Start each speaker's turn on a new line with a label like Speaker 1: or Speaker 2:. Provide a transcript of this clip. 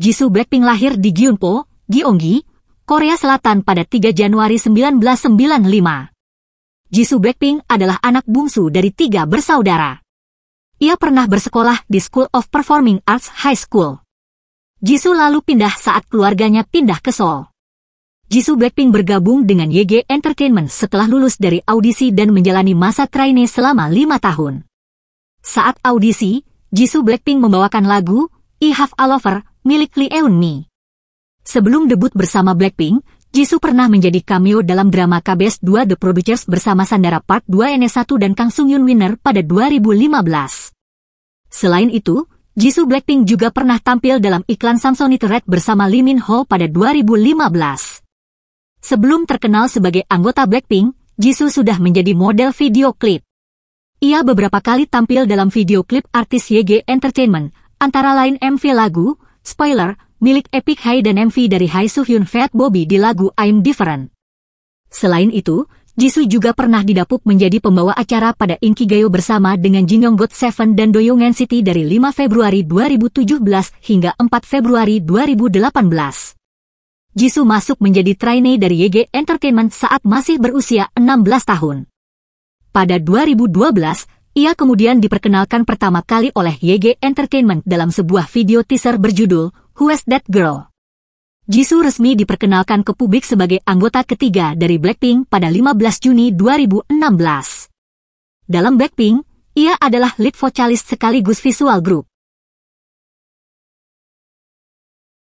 Speaker 1: Jisoo Blackpink lahir di Gyeongpo, Gyeonggi, Korea Selatan pada 3 Januari 1995. Jisoo Blackpink adalah anak bungsu dari tiga bersaudara. Ia pernah bersekolah di School of Performing Arts High School. Jisoo lalu pindah saat keluarganya pindah ke Seoul. Jisoo Blackpink bergabung dengan YG Entertainment setelah lulus dari audisi dan menjalani masa trainee selama lima tahun. Saat audisi, Jisoo Blackpink membawakan lagu I Have a Lover milik Lee Eun Mi. Sebelum debut bersama Blackpink, Jisoo pernah menjadi cameo dalam drama KBS 2 The Producers bersama Sandara Park 2 NS1 dan Kang Sung Yun Winner pada 2015. Selain itu, Jisoo Blackpink juga pernah tampil dalam iklan Samsonite Red bersama Lee Min Ho pada 2015. Sebelum terkenal sebagai anggota Blackpink, Jisoo sudah menjadi model video klip. Ia beberapa kali tampil dalam video klip artis YG Entertainment, antara lain MV lagu Spoiler, milik Epic High dan MV dari Hai Hyun Fat Bobby di lagu I'm Different. Selain itu, Jisoo juga pernah didapuk menjadi pembawa acara pada Inkigayo bersama dengan Jin Young God Seven dan Do Doyongan City dari 5 Februari 2017 hingga 4 Februari 2018. Jisoo masuk menjadi trainee dari YG Entertainment saat masih berusia 16 tahun. Pada 2012, ia kemudian diperkenalkan pertama kali oleh YG Entertainment dalam sebuah video teaser berjudul Who's That Girl? Jisoo resmi diperkenalkan ke publik sebagai anggota ketiga dari Blackpink pada 15 Juni 2016. Dalam Blackpink, ia adalah lead vocalist sekaligus visual group.